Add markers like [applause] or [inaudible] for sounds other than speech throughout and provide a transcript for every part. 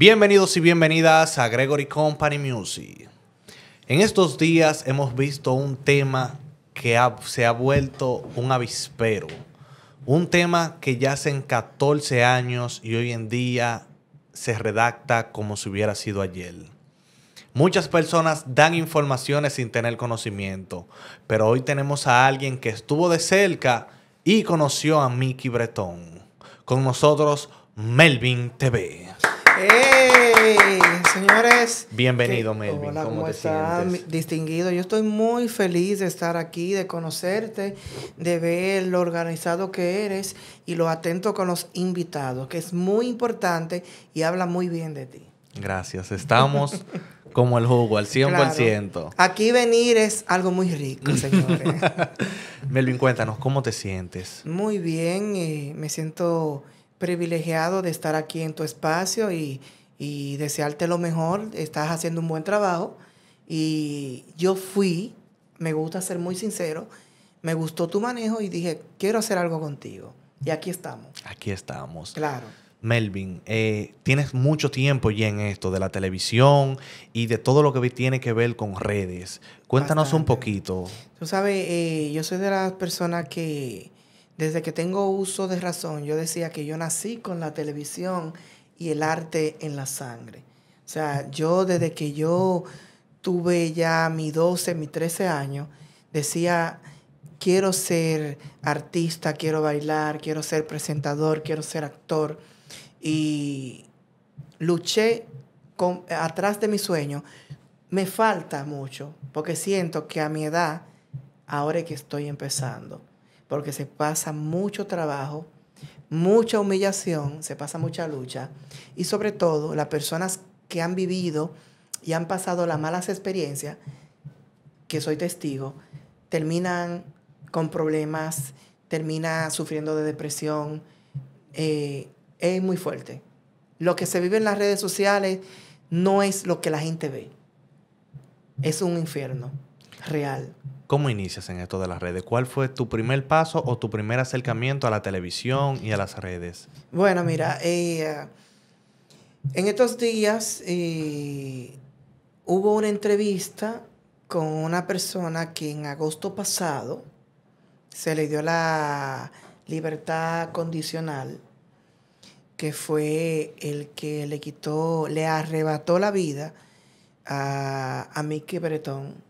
Bienvenidos y bienvenidas a Gregory Company Music. En estos días hemos visto un tema que se ha vuelto un avispero. Un tema que ya hace 14 años y hoy en día se redacta como si hubiera sido ayer. Muchas personas dan informaciones sin tener conocimiento, pero hoy tenemos a alguien que estuvo de cerca y conoció a Mickey Breton. Con nosotros, Melvin TV. ¡Ey! señores. Bienvenido, Melvin. ¿cómo, estás? Distinguido. Yo estoy muy feliz de estar aquí, de conocerte, de ver lo organizado que eres y lo atento con los invitados, que es muy importante y habla muy bien de ti. Gracias. Estamos como el jugo, al 100%. Aquí venir es algo muy rico, señores. [laughs] Melvin, cuéntanos, ¿cómo te sientes? Muy bien. Eh, me siento privilegiado de estar aquí en tu espacio y, desearte lo mejor. Estás haciendo un buen trabajo. Y yo fui, me gusta ser muy sincero, me gustó tu manejo y dije, quiero hacer algo contigo. Y aquí estamos. Aquí estamos. Claro. Melvin, eh, tienes mucho tiempo ya en esto de la televisión y de todo lo que tiene que ver con redes. Cuéntanos un poquito. Tú sabes, eh, yo soy de las personas que desde que tengo uso de razón, yo decía que yo nací con la televisión y el arte en la sangre. O sea, yo desde que yo tuve ya mi 12, mi 13 años, decía, quiero ser artista, quiero bailar, quiero ser presentador, quiero ser actor. Y luché con, atrás de mi sueño. Me falta mucho, porque siento que a mi edad, ahora que estoy empezando porque se pasa mucho trabajo, mucha humillación, se pasa mucha lucha y sobre todo las personas que han vivido y han pasado las malas experiencias, que soy testigo, terminan con problemas, terminan sufriendo de depresión, eh, es muy fuerte. Lo que se vive en las redes sociales no es lo que la gente ve. Es un infierno real. ¿Cómo inicias en esto de las redes? ¿Cuál fue tu primer paso o tu primer acercamiento a la televisión y a las redes? Bueno, mira, eh, en estos días eh, hubo una entrevista con una persona que en agosto pasado se le dio la libertad condicional, que fue el que le quitó, le arrebató la vida a, Mickey Bretón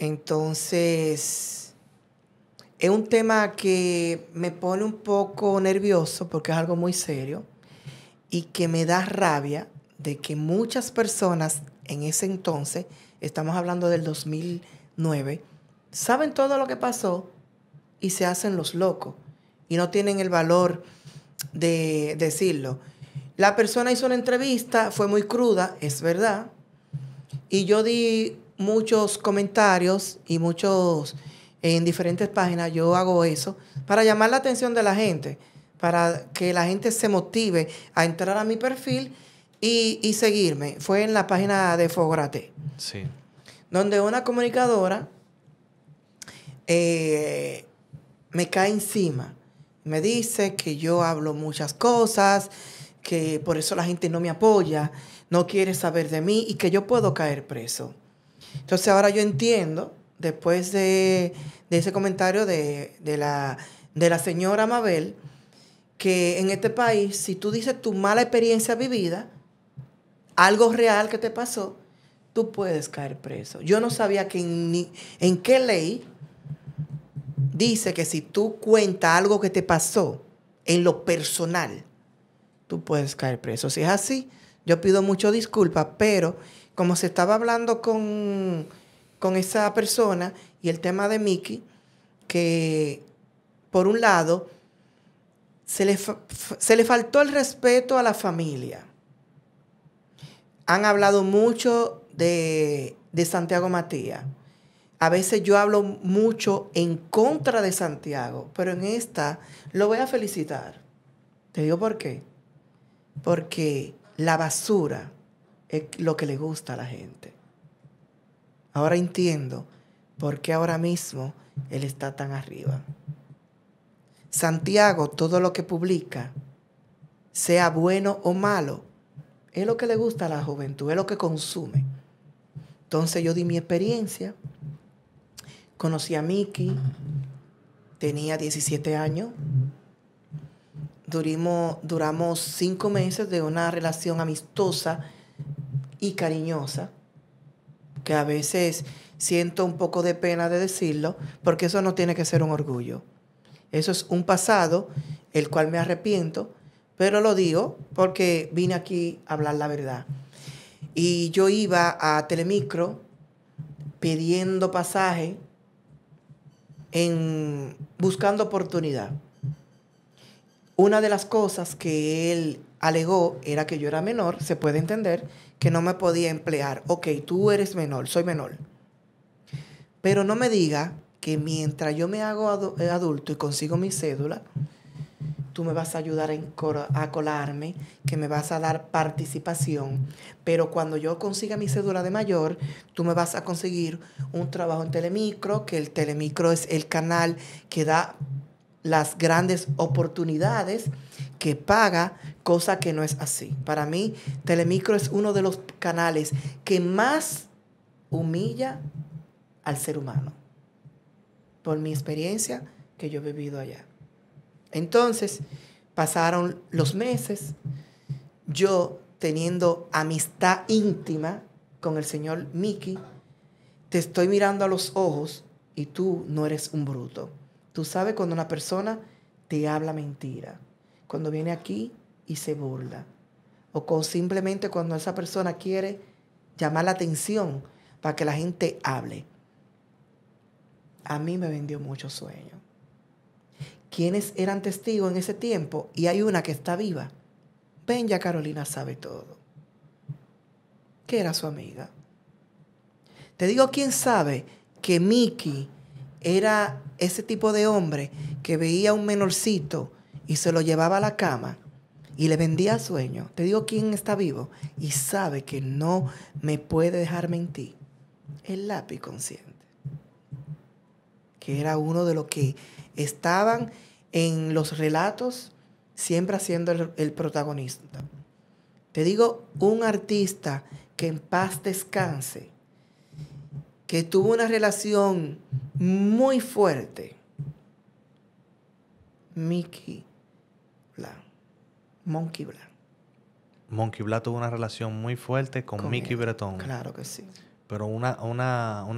entonces, es un tema que me pone un poco nervioso porque es algo muy serio y que me da rabia de que muchas personas en ese entonces, estamos hablando del 2009, saben todo lo que pasó y se hacen los locos y no tienen el valor de decirlo. La persona hizo una entrevista, fue muy cruda, es verdad, y yo di muchos comentarios y muchos eh, en diferentes páginas yo hago eso para llamar la atención de la gente, para que la gente se motive a entrar a mi perfil y, seguirme. Fue en la página de Fograte Sí. Donde una comunicadora eh, me cae encima. Me dice que yo hablo muchas cosas, que por eso la gente no me apoya, no quiere saber de mí y que yo puedo caer preso. Entonces ahora yo entiendo, después de, ese comentario de, de, la, señora Mabel, que en este país, si tú dices tu mala experiencia vivida, algo real que te pasó, tú puedes caer preso. Yo no sabía que en, ni, en qué ley dice que si tú cuentas algo que te pasó en lo personal, tú puedes caer preso. Si es así, yo pido mucho disculpas, pero como se estaba hablando con, esa persona y el tema de Miki, que por un lado se le, faltó el respeto a la familia. Han hablado mucho de, de Santiago Matías. A veces yo hablo mucho en contra de Santiago, pero en esta lo voy a felicitar. Te digo por qué. Porque la basura es lo que le gusta a la gente. Ahora entiendo por qué ahora mismo él está tan arriba. Santiago, todo lo que publica, sea bueno o malo, es lo que le gusta a la juventud, es lo que consume. Entonces yo di mi experiencia, conocí a Miki, tenía 17 años, duramos, duramos cinco meses de una relación amistosa y cariñosa, que a veces siento un poco de pena de decirlo, porque eso no tiene que ser un orgullo. Eso es un pasado, el cual me arrepiento, pero lo digo porque vine aquí a hablar la verdad. Y yo iba a Telemicro pidiendo pasaje, en, buscando oportunidad. Una de las cosas que él alegó era que yo era menor, se puede entender, que no me podía emplear. Ok, tú eres menor, soy menor. Pero no me diga que mientras yo me hago eh, adulto y consigo mi cédula, tú me vas a ayudar a colarme, que me vas a dar participación, pero cuando yo consiga mi cédula de mayor, tú me vas a conseguir un trabajo en Telemicro, que el Telemicro es el canal que da las grandes oportunidades que paga, cosa que no es así. Para mí, Telemicro es uno de los canales que más humilla al ser humano, por mi experiencia que yo he vivido allá. Entonces, pasaron los meses, yo teniendo amistad íntima con el señor Mickey, te estoy mirando a los ojos y tú no eres un bruto Tú sabes cuando una persona te habla mentira, cuando viene aquí y se burla, o con simplemente cuando esa persona quiere llamar la atención para que la gente hable. A mí me vendió mucho sueño. ¿Quiénes eran testigos en ese tiempo? Y hay una que está viva. Ven, ya Carolina sabe todo. Que era su amiga. Te digo, ¿quién sabe que Mickey era ese tipo de hombre que veía a un menorcito y se lo llevaba a la cama y le vendía sueño. Te digo quién está vivo y sabe que no me puede dejar mentir. El lápiz consciente. Que era uno de los que estaban en los relatos siempre haciendo el protagonista. Te digo, un artista que en paz descanse que tuvo una relación muy fuerte, Mickey Bla, Monkey Bla. Monkey Bla tuvo una relación muy fuerte con, Mickey Breton. Claro que sí. Pero una,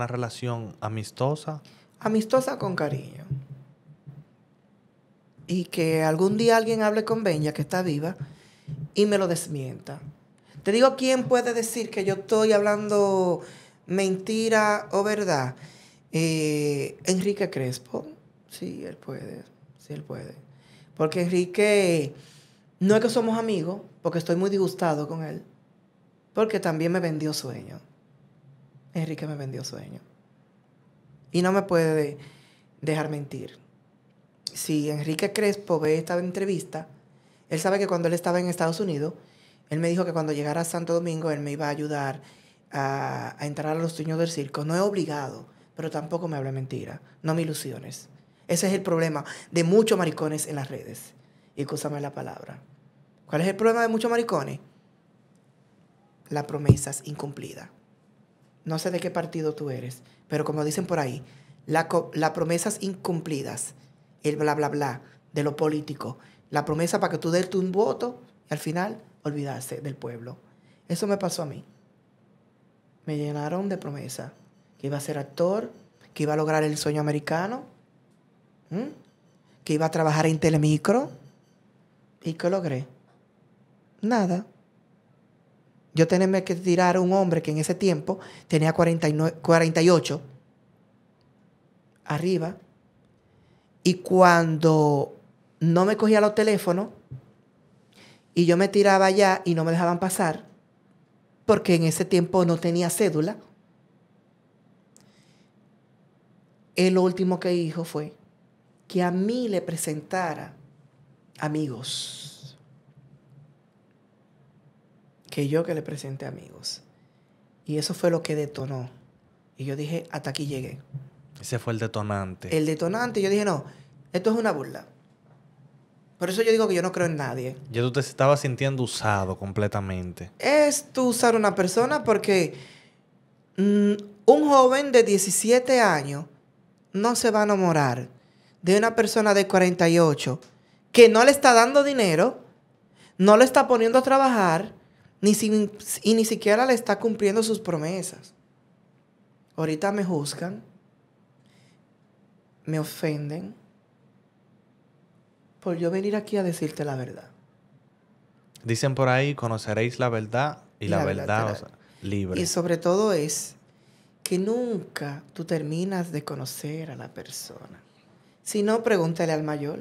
relación amistosa. Amistosa con cariño. Y que algún día alguien hable con Benja, que está viva, y me lo desmienta. Te digo, ¿quién puede decir que yo estoy hablando mentira o verdad. Eh, Enrique Crespo, sí, él puede, sí, él puede. Porque Enrique, no es que somos amigos, porque estoy muy disgustado con él, porque también me vendió sueño. Enrique me vendió sueño. Y no me puede dejar mentir. Si Enrique Crespo ve esta entrevista, él sabe que cuando él estaba en Estados Unidos, él me dijo que cuando llegara a Santo Domingo, él me iba a ayudar a, entrar a los sueños del circo. No he obligado, pero tampoco me habla mentira. No me ilusiones. Ese es el problema de muchos maricones en las redes. Y escúchame la palabra. ¿Cuál es el problema de muchos maricones? Las promesas incumplidas. No sé de qué partido tú eres, pero como dicen por ahí, las promesas incumplidas, el bla, bla, bla de lo político, la promesa para que tú des un voto y al final olvidarse del pueblo. Eso me pasó a mí me llenaron de promesa. Que iba a ser actor, que iba a lograr el sueño americano, que iba a trabajar en telemicro. ¿Y qué logré? Nada. Yo tenía que tirar a un hombre que en ese tiempo tenía 48 arriba. Y cuando no me cogía los teléfonos y yo me tiraba allá y no me dejaban pasar, porque en ese tiempo no tenía cédula. El último que dijo fue que a mí le presentara amigos. Que yo que le presenté amigos. Y eso fue lo que detonó. Y yo dije, hasta aquí llegué. Ese fue el detonante. El detonante. Yo dije, no, esto es una burla. Por eso yo digo que yo no creo en nadie. Yo tú te estabas sintiendo usado completamente. Es tú usar una persona porque mm, un joven de 17 años no se va a enamorar de una persona de 48 que no le está dando dinero, no le está poniendo a trabajar ni y ni siquiera le está cumpliendo sus promesas. Ahorita me juzgan, me ofenden por yo venir aquí a decirte la verdad. Dicen por ahí, conoceréis la verdad y, la, verdad, libre. Y sobre todo es que nunca tú terminas de conocer a la persona. Si no, pregúntale al mayor.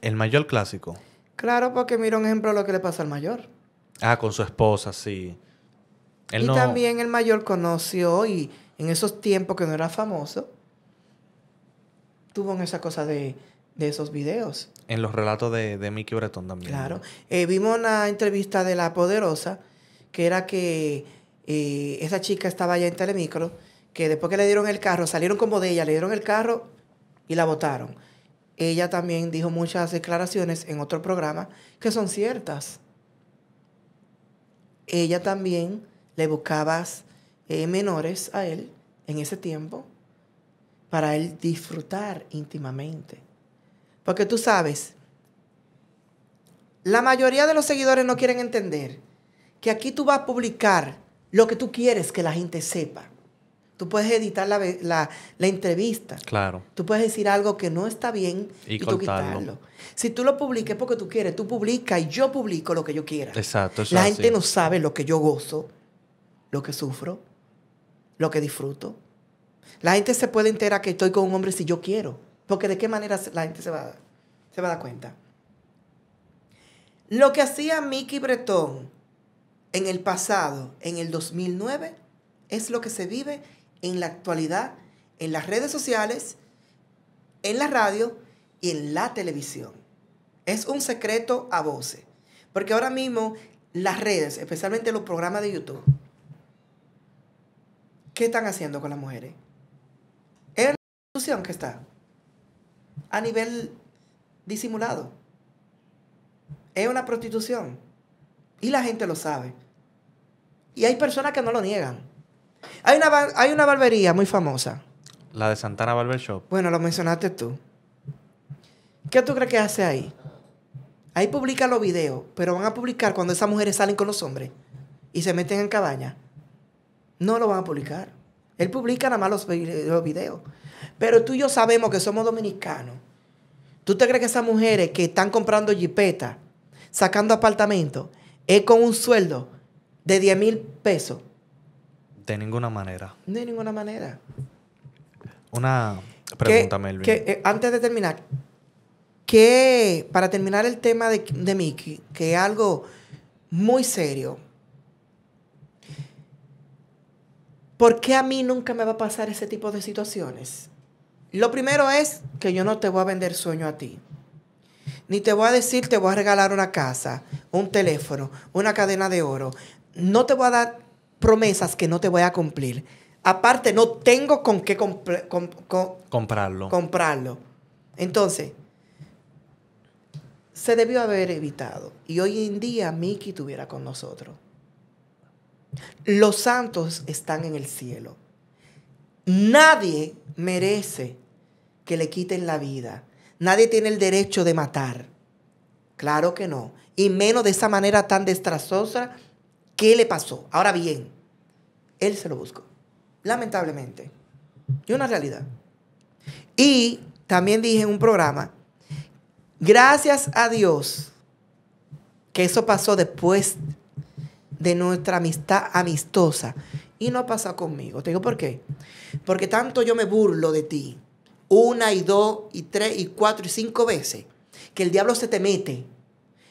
¿El mayor clásico? Claro, porque mira un ejemplo de lo que le pasa al mayor. Ah, con su esposa, sí. y también el mayor conoció y en esos tiempos que no era famoso, tuvo en esa cosa de de esos videos. En los relatos de, de Mickey Breton también. Claro. Eh, vimos una entrevista de La Poderosa, que era que eh, esa chica estaba allá en Telemicro, que después que le dieron el carro, salieron como de ella, le dieron el carro y la votaron. Ella también dijo muchas declaraciones en otro programa que son ciertas. Ella también le buscaba eh, menores a él en ese tiempo para él disfrutar íntimamente. Porque tú sabes, la mayoría de los seguidores no quieren entender que aquí tú vas a publicar lo que tú quieres que la gente sepa. Tú puedes editar la, entrevista. Claro. Tú puedes decir algo que no está bien y, tú quitarlo. Si tú lo publiques porque tú quieres, tú publicas y yo publico lo que yo quiera. Exacto. la gente no sabe lo que yo gozo, lo que sufro, lo que disfruto. La gente se puede enterar que estoy con un hombre si yo quiero. Porque de qué manera la gente se va, se va a dar cuenta. Lo que hacía Mickey Bretón en el pasado, en el 2009, es lo que se vive en la actualidad, en las redes sociales, en la radio y en la televisión. Es un secreto a voces. Porque ahora mismo las redes, especialmente los programas de YouTube, ¿qué están haciendo con las mujeres? Es la institución que está a nivel disimulado. Es una prostitución. Y la gente lo sabe. Y hay personas que no lo niegan. Hay una, hay una barbería muy famosa. La de Santana Barber Shop. Bueno, lo mencionaste tú. ¿Qué tú crees que hace ahí? Ahí publica los videos, pero van a publicar cuando esas mujeres salen con los hombres y se meten en cabaña. No lo van a publicar. Él publica nada más los, los videos. Pero tú y yo sabemos que somos dominicanos. ¿Tú te crees que esas mujeres que están comprando jipeta, sacando apartamentos, es con un sueldo de 10 mil pesos? De ninguna manera. De ninguna manera. Una pregunta, Melvin. Eh, antes de terminar, que para terminar el tema de, de Mickey, que es algo muy serio, ¿por qué a mí nunca me va a pasar ese tipo de situaciones? Lo primero es que yo no te voy a vender sueño a ti. Ni te voy a decir, te voy a regalar una casa, un teléfono, una cadena de oro. No te voy a dar promesas que no te voy a cumplir. Aparte, no tengo con qué comprarlo. comprarlo. Entonces, se debió haber evitado. Y hoy en día Mickey estuviera con nosotros. Los santos están en el cielo. Nadie merece que le quiten la vida. Nadie tiene el derecho de matar. Claro que no. Y menos de esa manera tan destrazosa. que le pasó? Ahora bien, él se lo buscó. Lamentablemente. Y una realidad. Y también dije en un programa, gracias a Dios que eso pasó después de nuestra amistad amistosa y no pasado conmigo. Te digo, ¿por qué? Porque tanto yo me burlo de ti, una y dos y tres y cuatro y cinco veces, que el diablo se te mete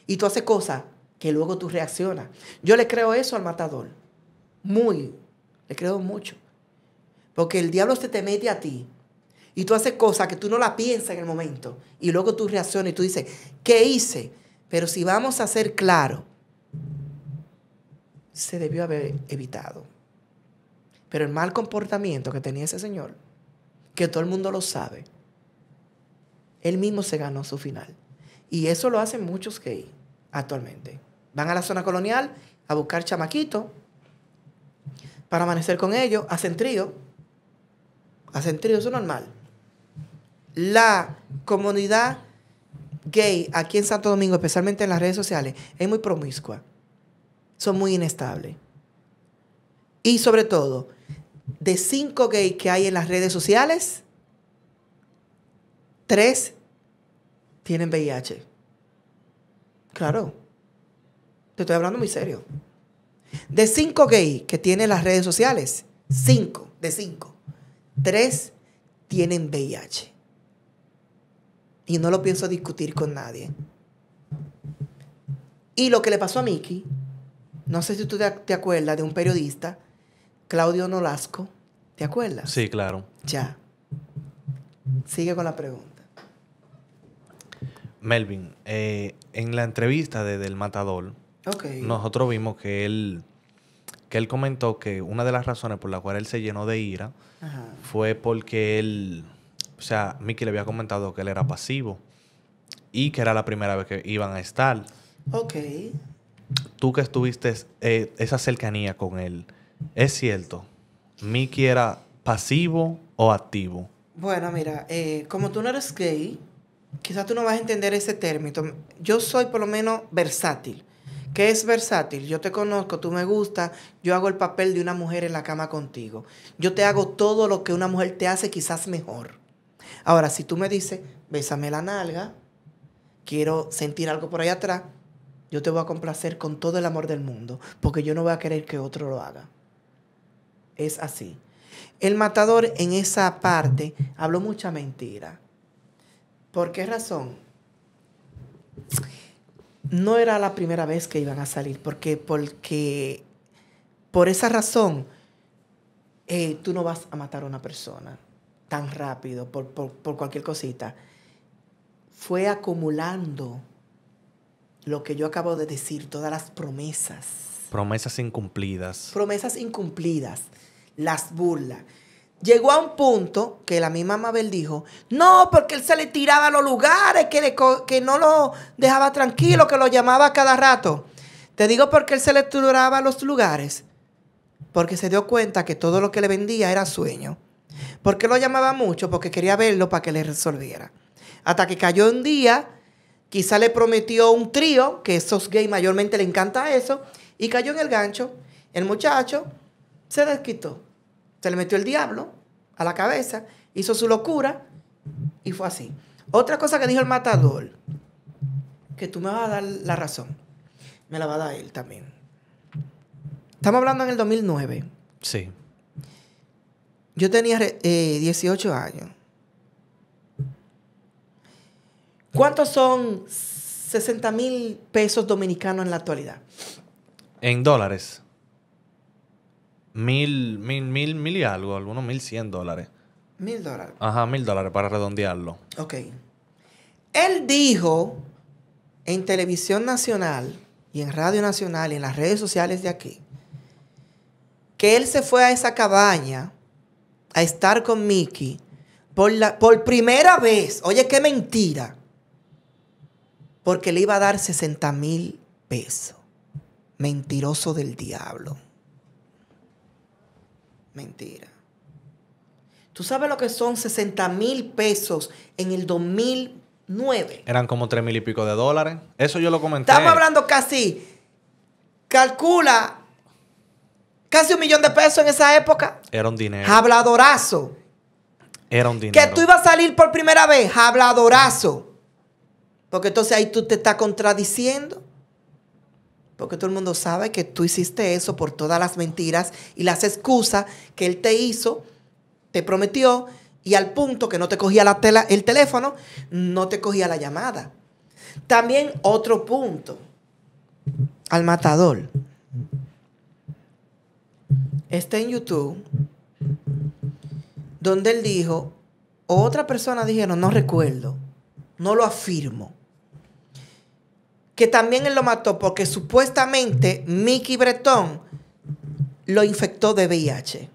y tú haces cosas que luego tú reaccionas. Yo le creo eso al matador. Muy. Le creo mucho. Porque el diablo se te mete a ti y tú haces cosas que tú no la piensas en el momento y luego tú reaccionas y tú dices, ¿qué hice? Pero si vamos a ser claros, se debió haber evitado. Pero el mal comportamiento que tenía ese señor, que todo el mundo lo sabe, él mismo se ganó su final. Y eso lo hacen muchos gays actualmente. Van a la zona colonial a buscar chamaquito para amanecer con ellos, hacen trío. Hacen trío, eso es normal. La comunidad gay aquí en Santo Domingo, especialmente en las redes sociales, es muy promiscua. Son muy inestables. Y sobre todo, de cinco gays que hay en las redes sociales, tres tienen VIH. Claro. Te estoy hablando muy serio. De cinco gays que tienen las redes sociales, cinco, de cinco, tres tienen VIH. Y no lo pienso discutir con nadie. Y lo que le pasó a Miki, no sé si tú te, acuerdas de un periodista, Claudio Nolasco, ¿Te acuerdas? Sí, claro. Ya. Sigue con la pregunta. Melvin, eh, en la entrevista de Del Matador, nosotros vimos que él, que él comentó que una de las razones por la cual él se llenó de ira fue porque él, o sea, Mickey le había comentado que él era pasivo y que era la primera vez que iban a estar. Ok. Tú que estuviste eh, esa cercanía con él, ¿es cierto? Miki, era pasivo o activo? Bueno, mira, eh, como tú no eres gay, quizás tú no vas a entender ese término. Yo soy por lo menos versátil. ¿Qué es versátil? Yo te conozco, tú me gustas, yo hago el papel de una mujer en la cama contigo. Yo te hago todo lo que una mujer te hace quizás mejor. Ahora, si tú me dices, bésame la nalga, quiero sentir algo por ahí atrás, yo te voy a complacer con todo el amor del mundo, porque yo no voy a querer que otro lo haga es así. El matador en esa parte habló mucha mentira. ¿Por qué razón? No era la primera vez que iban a salir, porque, porque por esa razón eh, tú no vas a matar a una persona tan rápido por, por, por cualquier cosita. Fue acumulando lo que yo acabo de decir, todas las promesas. Promesas incumplidas. Promesas incumplidas las burlas. Llegó a un punto que la misma Mabel dijo, no, porque él se le tiraba a los lugares, que, que no lo dejaba tranquilo, que lo llamaba cada rato. Te digo porque él se le tiraba a los lugares, porque se dio cuenta que todo lo que le vendía era sueño. Porque lo llamaba mucho, porque quería verlo para que le resolviera. Hasta que cayó un día, quizá le prometió un trío, que esos gays mayormente le encanta eso, y cayó en el gancho. El muchacho se desquitó se le metió el diablo a la cabeza, hizo su locura y fue así. Otra cosa que dijo el matador, que tú me vas a dar la razón, me la va a dar él también. Estamos hablando en el 2009. Sí. Yo tenía 18 eh, años. ¿Cuántos son 60 mil pesos dominicanos en la actualidad? En dólares mil, mil, mil, mil y algo, algunos mil cien dólares. Mil dólares. Ajá, mil dólares para redondearlo. Ok. Él dijo en televisión nacional y en radio nacional y en las redes sociales de aquí que él se fue a esa cabaña a estar con Mickey por, la, por primera vez. Oye, qué mentira. Porque le iba a dar 60 mil pesos. Mentiroso del diablo. Mentira. ¿Tú sabes lo que son 60 mil pesos en el 2009? Eran como 3 mil y pico de dólares. Eso yo lo comenté. Estamos hablando casi. Calcula casi un millón de pesos en esa época. Era un dinero. Habladorazo. Era un dinero. Que tú ibas a salir por primera vez. Habladorazo. Porque entonces ahí tú te estás contradiciendo porque todo el mundo sabe que tú hiciste eso por todas las mentiras y las excusas que él te hizo, te prometió, y al punto que no te cogía la tela, el teléfono, no te cogía la llamada. También otro punto, al matador. Está en YouTube, donde él dijo, otra persona dijeron, no recuerdo, no lo afirmo que también él lo mató porque supuestamente Mickey Bretón lo infectó de VIH.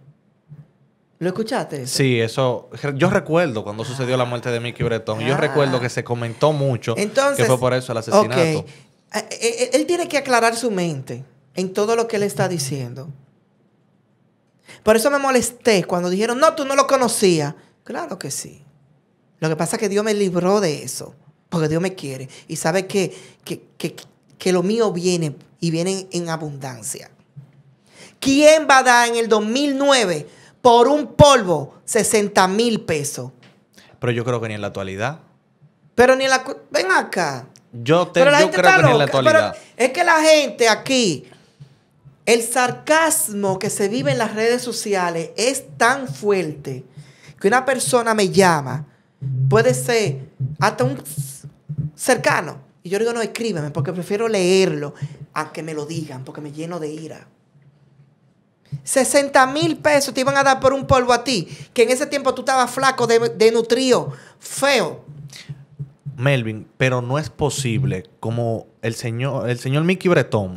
¿Lo escuchaste? Sí, eso. Yo recuerdo cuando sucedió la muerte de Mickey Bretón. Yo recuerdo que se comentó mucho Entonces, que fue por eso el asesinato. E, e, e, él tiene que aclarar su mente en todo lo que él está diciendo. Por eso me molesté cuando dijeron, no, tú no lo conocías. Claro que sí. Lo que pasa es que Dios me libró de eso porque Dios me quiere y sabe que, lo mío viene y viene en abundancia. ¿Quién va a dar en el 2009 por un polvo 60 mil pesos? Pero yo creo que ni en la actualidad. Pero ni en la... Ven acá. Yo, te, creo que ni en la actualidad. es que la gente aquí, el sarcasmo que se vive en las redes sociales es tan fuerte que una persona me llama, puede ser hasta un cercano. Y yo digo, no, escríbeme, porque prefiero leerlo a que me lo digan, porque me lleno de ira. 60 mil pesos te iban a dar por un polvo a ti, que en ese tiempo tú estabas flaco, de, de feo. Melvin, pero no es posible como el señor, el señor Mickey Bretón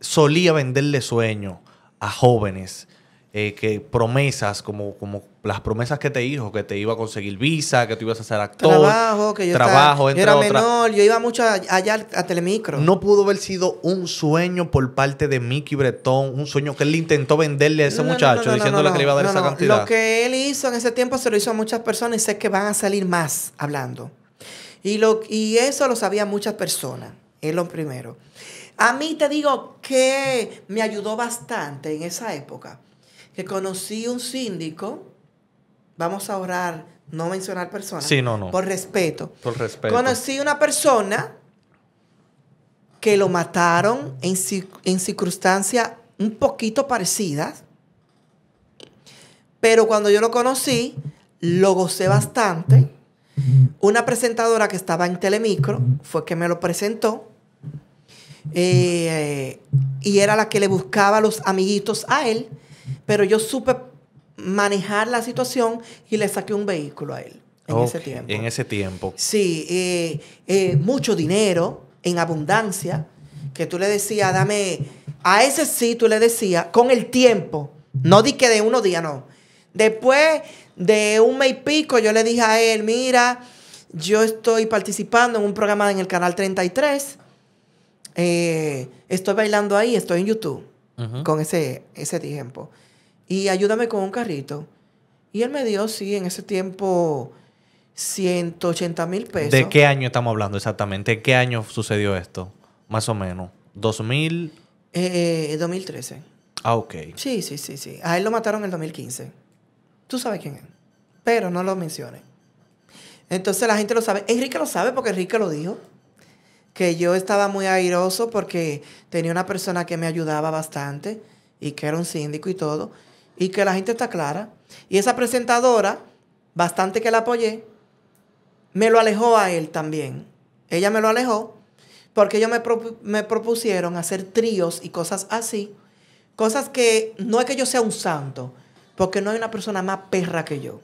solía venderle sueño a jóvenes eh, que promesas, como, como las promesas que te dijo, que te iba a conseguir visa, que te ibas a ser actor. Trabajo, que yo, era menor, yo iba mucho allá a Telemicro. No pudo haber sido un sueño por parte de Mickey Bretón, un sueño que él intentó venderle a ese muchacho, diciéndole que le iba a dar esa cantidad. Lo que él hizo en ese tiempo se lo hizo a muchas personas y sé que van a salir más hablando. Y, lo, y eso lo sabía muchas personas, es lo primero. A mí te digo que me ayudó bastante en esa época que conocí un síndico, vamos a ahorrar, no mencionar personas. Sí, no, Por respeto. Por respeto. Conocí una persona que lo mataron en, circunstancias un poquito parecidas, pero cuando yo lo conocí, lo gocé bastante. Una presentadora que estaba en Telemicro fue que me lo presentó. Eh, y era la que le buscaba los amiguitos a él pero yo supe manejar la situación y le saqué un vehículo a él en ese tiempo. En ese tiempo. Sí, eh, eh, mucho dinero en abundancia, que tú le decías, dame, a ese sí tú le decías, con el tiempo, no di que de uno día, no. Después de un mes y pico yo le dije a él, mira, yo estoy participando en un programa en el canal 33, eh, estoy bailando ahí, estoy en YouTube, con ese, ese tiempo y ayúdame con un carrito. Y él me dio, sí, en ese tiempo 180 mil pesos. ¿De qué año estamos hablando exactamente? ¿De qué año sucedió esto? Más o menos. ¿2000? Eh, 2013. Ah, ok. Sí, sí, sí, sí. A él lo mataron en el 2015. Tú sabes quién es. Pero no lo menciones. Entonces la gente lo sabe. Enrique lo sabe porque Enrique lo dijo. Que yo estaba muy airoso porque tenía una persona que me ayudaba bastante y que era un síndico y todo y que la gente está clara. Y esa presentadora, bastante que la apoyé, me lo alejó a él también. Ella me lo alejó porque ellos me, propusieron hacer tríos y cosas así. Cosas que no es que yo sea un santo, porque no hay una persona más perra que yo.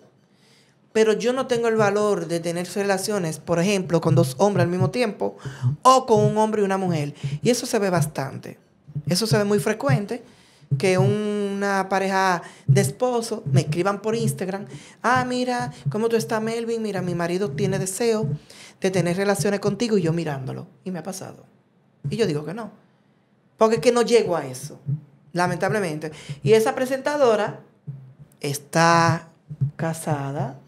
Pero yo no tengo el valor de tener relaciones, por ejemplo, con dos hombres al mismo tiempo o con un hombre y una mujer. Y eso se ve bastante. Eso se ve muy frecuente, que un una pareja de esposo, me escriban por Instagram, ah, mira, ¿cómo tú estás, Melvin? Mira, mi marido tiene deseo de tener relaciones contigo y yo mirándolo. Y me ha pasado. Y yo digo que no. Porque es que no llego a eso, lamentablemente. Y esa presentadora está casada,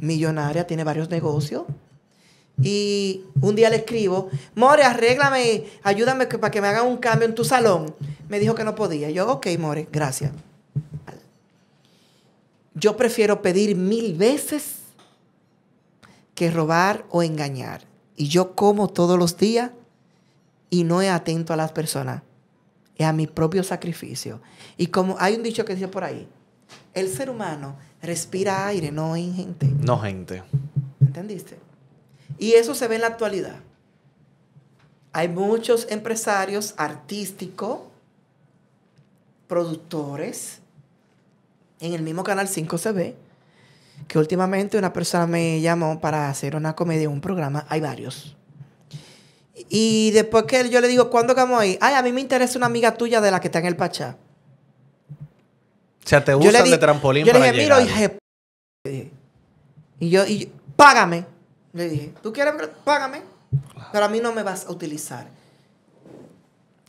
millonaria, tiene varios negocios. Y un día le escribo, More, arréglame, ayúdame para que me hagan un cambio en tu salón me dijo que no podía. Yo, ok, More, gracias. Yo prefiero pedir mil veces que robar o engañar. Y yo como todos los días y no he atento a las personas, y a mi propio sacrificio. Y como hay un dicho que dice por ahí, el ser humano respira aire, no en gente. No gente. ¿Entendiste? Y eso se ve en la actualidad. Hay muchos empresarios artísticos productores. En el mismo canal 5 CB, que últimamente una persona me llamó para hacer una comedia, un programa, hay varios. Y después que yo le digo, ¿cuándo vamos ahí? Ay, a mí me interesa una amiga tuya de la que está en el Pachá. O sea, te usan de trampolín le dije, mira, dije, y yo, y págame. Le dije, ¿tú quieres? Págame. Pero a mí no me vas a utilizar.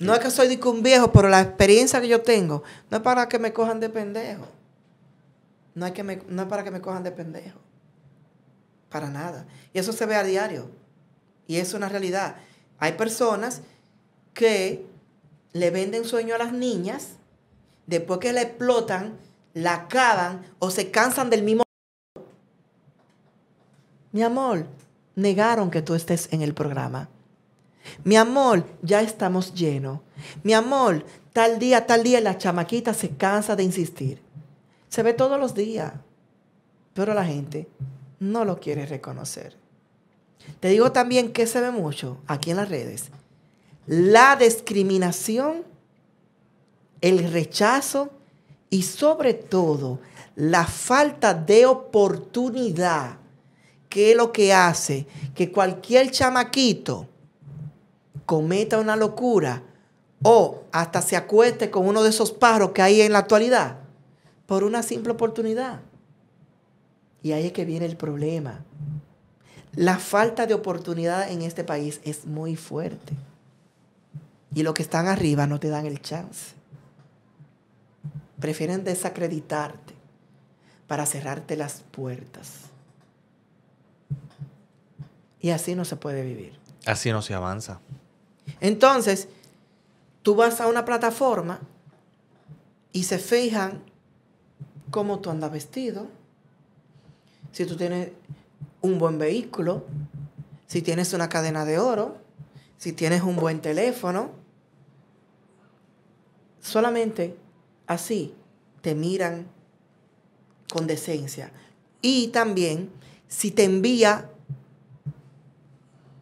No es que soy de un viejo, pero la experiencia que yo tengo no es para que me cojan de pendejo. No es, que no es para que me cojan de pendejo. Para nada. Y eso se ve a diario. Y es una realidad. Hay personas que le venden sueño a las niñas, después que la explotan, la acaban o se cansan del mismo. Mi amor, negaron que tú estés en el programa. Mi amor, ya estamos llenos. Mi amor, tal día, tal día, la chamaquita se cansa de insistir. Se ve todos los días, pero la gente no lo quiere reconocer. Te digo también que se ve mucho aquí en las redes. La discriminación, el rechazo y sobre todo la falta de oportunidad, que es lo que hace que cualquier chamaquito cometa una locura o hasta se acueste con uno de esos pájaros que hay en la actualidad por una simple oportunidad. Y ahí es que viene el problema. La falta de oportunidad en este país es muy fuerte. Y los que están arriba no te dan el chance. Prefieren desacreditarte para cerrarte las puertas. Y así no se puede vivir. Así no se avanza. Entonces, tú vas a una plataforma y se fijan cómo tú andas vestido, si tú tienes un buen vehículo, si tienes una cadena de oro, si tienes un buen teléfono. Solamente así te miran con decencia. Y también si te envía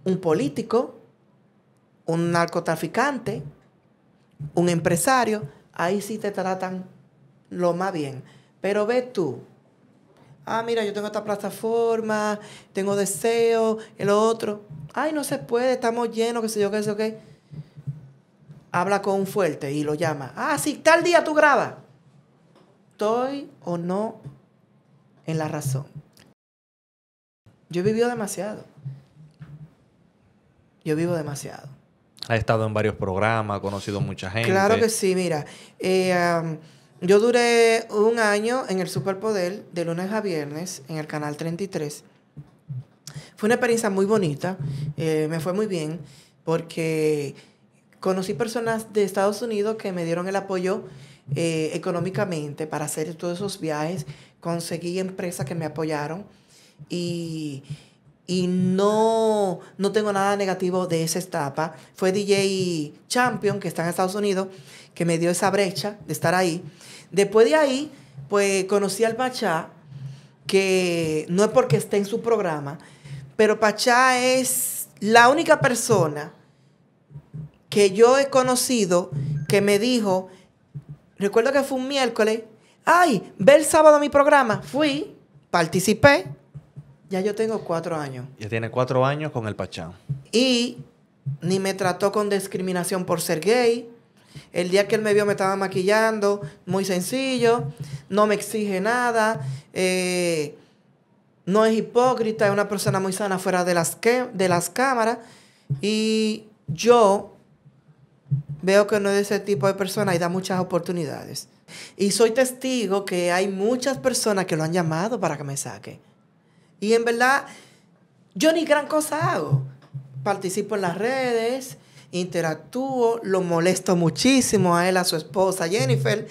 un político, un narcotraficante, un empresario, ahí sí te tratan lo más bien. Pero ve tú, ah, mira, yo tengo esta plataforma, tengo deseo, el otro. Ay, no se puede, estamos llenos, qué sé yo, qué sé yo, qué. Habla con un fuerte y lo llama. Ah, sí, tal día tú grabas. Estoy o no en la razón. Yo he vivido demasiado. Yo vivo demasiado. Ha estado en varios programas, conocido mucha gente. Claro que sí, mira. Eh, yo duré un año en el Superpoder, de lunes a viernes, en el canal 33. Fue una experiencia muy bonita, eh, me fue muy bien, porque conocí personas de Estados Unidos que me dieron el apoyo eh, económicamente para hacer todos esos viajes, conseguí empresas que me apoyaron y y no, no tengo nada negativo de esa etapa. Fue DJ Champion, que está en Estados Unidos, que me dio esa brecha de estar ahí. Después de ahí, pues conocí al Pachá, que no es porque esté en su programa, pero Pachá es la única persona que yo he conocido que me dijo, recuerdo que fue un miércoles, ay, ve el sábado mi programa, fui, participé, ya yo tengo cuatro años. Ya tiene cuatro años con el Pachá. Y ni me trató con discriminación por ser gay. El día que él me vio me estaba maquillando, muy sencillo, no me exige nada, eh, no es hipócrita, es una persona muy sana fuera de las, de las cámaras. Y yo veo que no es ese tipo de persona y da muchas oportunidades. Y soy testigo que hay muchas personas que lo han llamado para que me saque. Y en verdad, yo ni gran cosa hago. Participo en las redes, interactúo, lo molesto muchísimo a él, a su esposa Jennifer.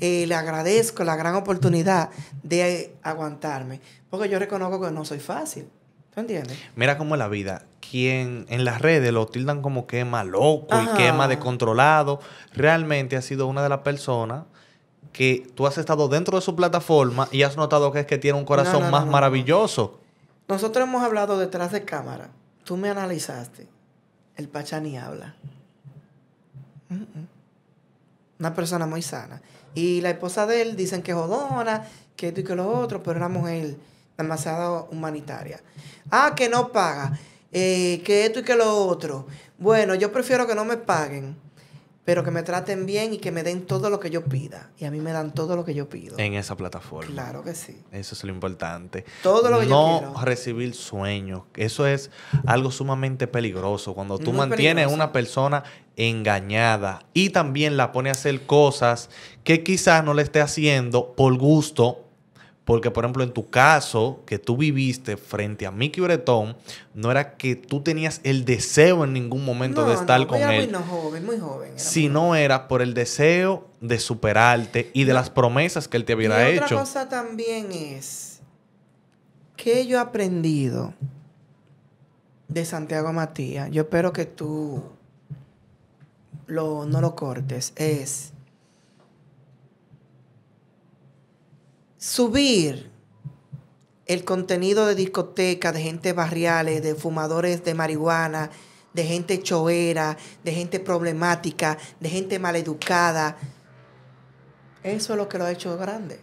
le agradezco la gran oportunidad de aguantarme, porque yo reconozco que no soy fácil. ¿Tú entiendes? Mira cómo es la vida, quien en las redes lo tildan como quema loco y quema descontrolado, realmente ha sido una de las personas que tú has estado dentro de su plataforma y has notado que es que tiene un corazón más maravilloso. Nosotros hemos hablado detrás de cámara. Tú me analizaste. El Pachani habla. Una persona muy sana. Y la esposa de él dicen que jodona, que esto y que lo otro, pero una mujer demasiado humanitaria. Ah, que no paga. Eh, que esto y que lo otro. Bueno, yo prefiero que no me paguen pero que me traten bien y que me den todo lo que yo pida. Y a mí me dan todo lo que yo pido. En esa plataforma. Claro que sí. Eso es lo importante. Todo lo que no yo quiero. No recibir sueños. Eso es algo sumamente peligroso. Cuando tú mantienes a una persona engañada y también la pone a hacer cosas que quizás no le esté haciendo por gusto porque, por ejemplo, en tu caso que tú viviste frente a Mickey Bretón, no era que tú tenías el deseo en ningún momento de estar con él. Muy no, Era sino era por el deseo de superarte y de las promesas que él te hubiera hecho. Otra cosa también es que yo he aprendido de Santiago Matías. Yo espero que tú lo, no lo cortes. Es subir el contenido de discotecas, de gente barriales, de fumadores de marihuana, de gente choera, de gente problemática, de gente maleducada. Eso es lo que lo ha hecho grande,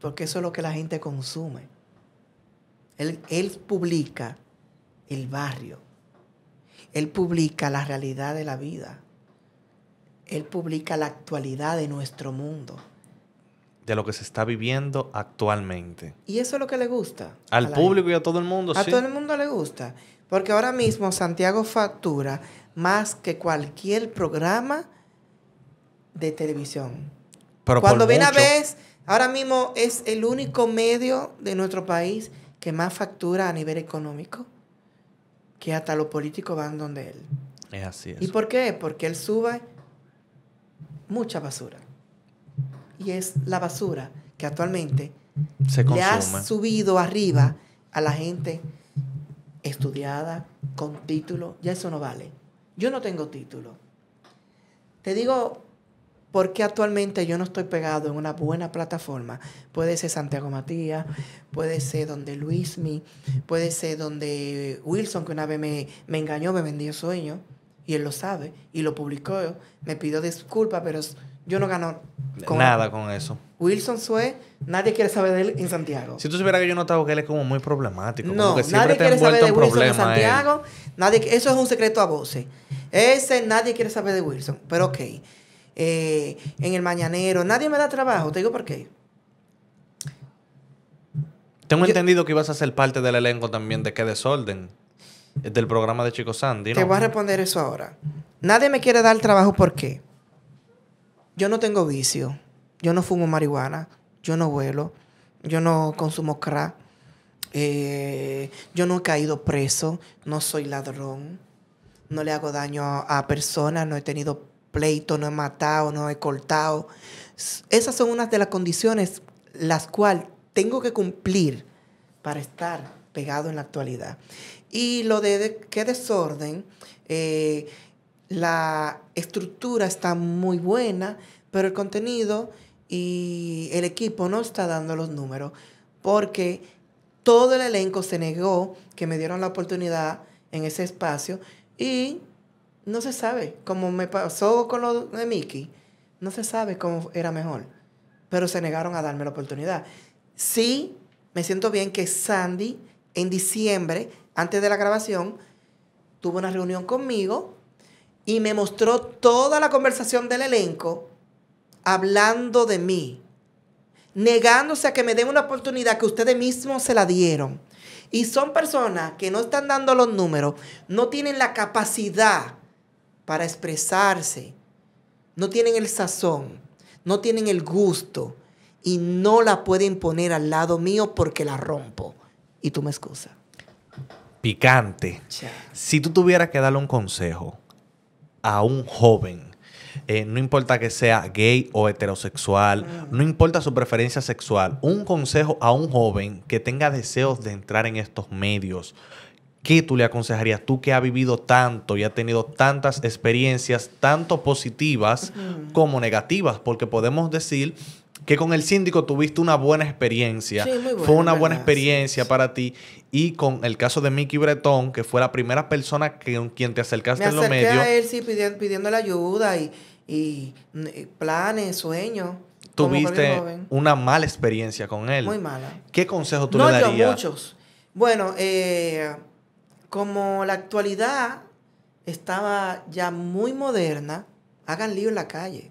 porque eso es lo que la gente consume. Él, él publica el barrio, él publica la realidad de la vida, él publica la actualidad de nuestro mundo de lo que se está viviendo actualmente. Y eso es lo que le gusta. Al público y a todo el mundo. A todo el mundo le gusta. Porque ahora mismo Santiago factura más que cualquier programa de televisión. Pero Cuando viene a ver, ahora mismo es el único medio de nuestro país que más factura a nivel económico, que hasta los políticos van donde él. Es así. ¿Y por qué? Porque él sube mucha basura y es la basura que actualmente se le ha subido arriba a la gente estudiada, con título, ya eso no vale. Yo no tengo título. Te digo porque actualmente yo no estoy pegado en una buena plataforma. Puede ser Santiago Matías, puede ser donde Luismi, puede ser donde Wilson, que una vez me, me engañó, me vendió sueño, y él lo sabe, y lo publicó, me pidió disculpas, pero yo no gano con nada con eso. Wilson Sue, nadie quiere saber de él en Santiago. Si tú supieras que yo notaba que él es como muy problemático. No, que nadie quiere saber de Wilson en eh. Santiago. eso es un secreto a voces. Ese nadie quiere saber de Wilson. Pero ok. Eh, en el mañanero, nadie me da trabajo. Te digo por qué. Tengo entendido que ibas a ser parte del elenco también de Que Desorden, del programa de Chico Sandy. Te voy a responder eso ahora. Nadie me quiere dar trabajo, ¿por qué? yo no tengo vicio, yo no fumo marihuana, yo no vuelo, yo no consumo crack, eh, yo no he caído preso, no soy ladrón, no le hago daño a, personas, no he tenido pleito, no he matado, no he cortado. Esas son unas de las condiciones las cuales tengo que cumplir para estar pegado en la actualidad. Y lo de, qué desorden, eh, la estructura está muy buena, pero el contenido y el equipo no está dando los números, porque todo el elenco se negó que me dieron la oportunidad en ese espacio y no se sabe, como me pasó con lo de Mickey, no se sabe cómo era mejor, pero se negaron a darme la oportunidad. Sí, me siento bien que Sandy en diciembre, antes de la grabación, tuvo una reunión conmigo y me mostró toda la conversación del elenco hablando de mí, negándose a que me den una oportunidad que ustedes mismos se la dieron. Y son personas que no están dando los números, no tienen la capacidad para expresarse, no tienen el sazón, no tienen el gusto y no la pueden poner al lado mío porque la rompo. Y tú me excusas. Picante. Si tú tuvieras que darle un consejo a un joven. Eh, no importa que sea gay o heterosexual, mm. no importa su preferencia sexual, un consejo a un joven que tenga deseos de entrar en estos medios, ¿qué tú le aconsejarías? Tú que ha vivido tanto y ha tenido tantas experiencias, tanto positivas como negativas, porque podemos decir que con el síndico tuviste una buena experiencia. Sí, muy buena, fue una buena experiencia para ti. Y con el caso de Mickey Bretón, que fue la primera persona que, con quien te acercaste lo en los medios. a él, sí, pidiendo, pidiéndole ayuda y, planes, sueños. Tuviste una mala experiencia con él. Muy mala. ¿Qué consejo tú le darías? Yo, muchos. Bueno, eh, como la actualidad estaba ya muy moderna, hagan lío en la calle.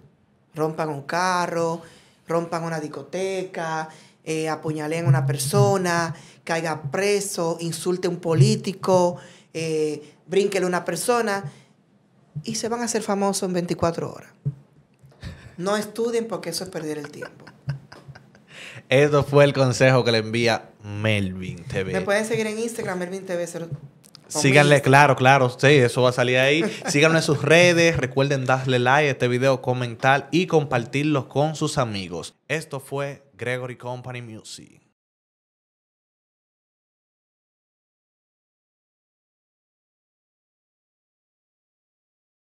Rompan un carro, rompan una discoteca, eh, a una persona, caiga preso, insulte a un político, eh, a una persona y se van a hacer famosos en 24 horas. No estudien porque eso es perder el tiempo. Eso fue el consejo que le envía Melvin TV. Me pueden seguir en Instagram, Melvin TV. Síganle, claro, claro, sí, eso va a salir ahí. Síganlo en sus redes, recuerden darle like a este video, comentar y compartirlo con sus amigos. Esto fue Gregory Company Music.